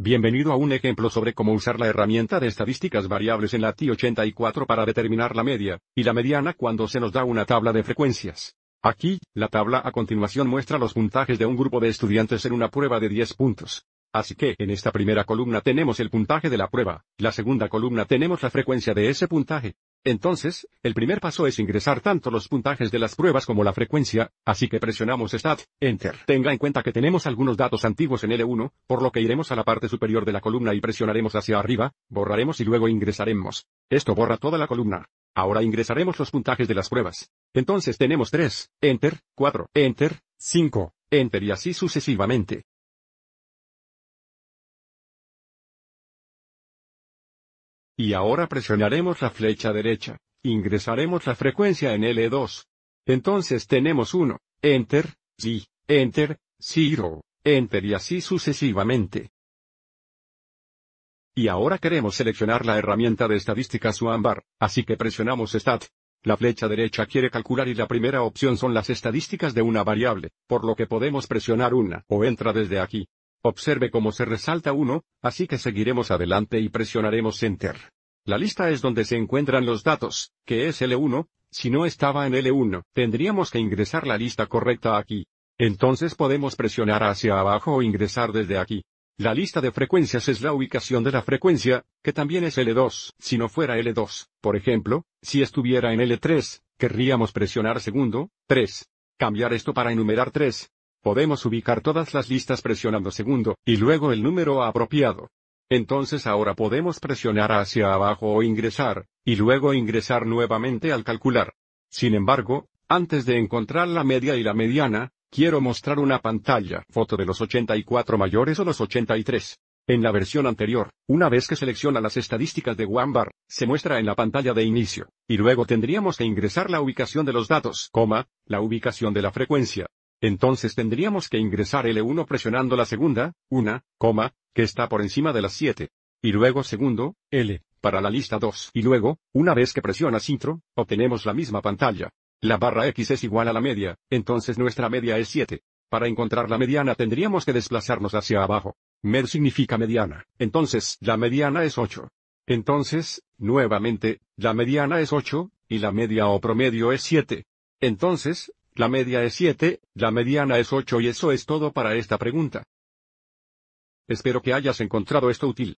Bienvenido a un ejemplo sobre cómo usar la herramienta de estadísticas variables en la t 84 para determinar la media, y la mediana cuando se nos da una tabla de frecuencias. Aquí, la tabla a continuación muestra los puntajes de un grupo de estudiantes en una prueba de 10 puntos. Así que, en esta primera columna tenemos el puntaje de la prueba, la segunda columna tenemos la frecuencia de ese puntaje, entonces, el primer paso es ingresar tanto los puntajes de las pruebas como la frecuencia, así que presionamos stat, Enter. Tenga en cuenta que tenemos algunos datos antiguos en L1, por lo que iremos a la parte superior de la columna y presionaremos hacia arriba, borraremos y luego ingresaremos. Esto borra toda la columna. Ahora ingresaremos los puntajes de las pruebas. Entonces tenemos 3, Enter, 4, Enter, 5, Enter y así sucesivamente. Y ahora presionaremos la flecha derecha, ingresaremos la frecuencia en L2. Entonces tenemos 1, Enter, sí, Enter, 0, Enter y así sucesivamente. Y ahora queremos seleccionar la herramienta de estadísticas Bar, así que presionamos Stat. La flecha derecha quiere calcular y la primera opción son las estadísticas de una variable, por lo que podemos presionar una o entra desde aquí. Observe cómo se resalta uno, así que seguiremos adelante y presionaremos Enter. La lista es donde se encuentran los datos, que es L1, si no estaba en L1, tendríamos que ingresar la lista correcta aquí. Entonces podemos presionar hacia abajo o ingresar desde aquí. La lista de frecuencias es la ubicación de la frecuencia, que también es L2, si no fuera L2, por ejemplo, si estuviera en L3, querríamos presionar segundo, 3. Cambiar esto para enumerar 3, Podemos ubicar todas las listas presionando segundo, y luego el número apropiado. Entonces ahora podemos presionar hacia abajo o ingresar, y luego ingresar nuevamente al calcular. Sin embargo, antes de encontrar la media y la mediana, quiero mostrar una pantalla, foto de los 84 mayores o los 83. En la versión anterior, una vez que selecciona las estadísticas de OneBar, se muestra en la pantalla de inicio, y luego tendríamos que ingresar la ubicación de los datos, coma, la ubicación de la frecuencia, entonces tendríamos que ingresar L1 presionando la segunda, una, coma, que está por encima de las 7. Y luego segundo, L, para la lista 2. Y luego, una vez que presionas intro, obtenemos la misma pantalla. La barra X es igual a la media, entonces nuestra media es 7. Para encontrar la mediana tendríamos que desplazarnos hacia abajo. Med significa mediana, entonces la mediana es 8. Entonces, nuevamente, la mediana es 8, y la media o promedio es 7. Entonces, la media es 7, la mediana es 8 y eso es todo para esta pregunta. Espero que hayas encontrado esto útil.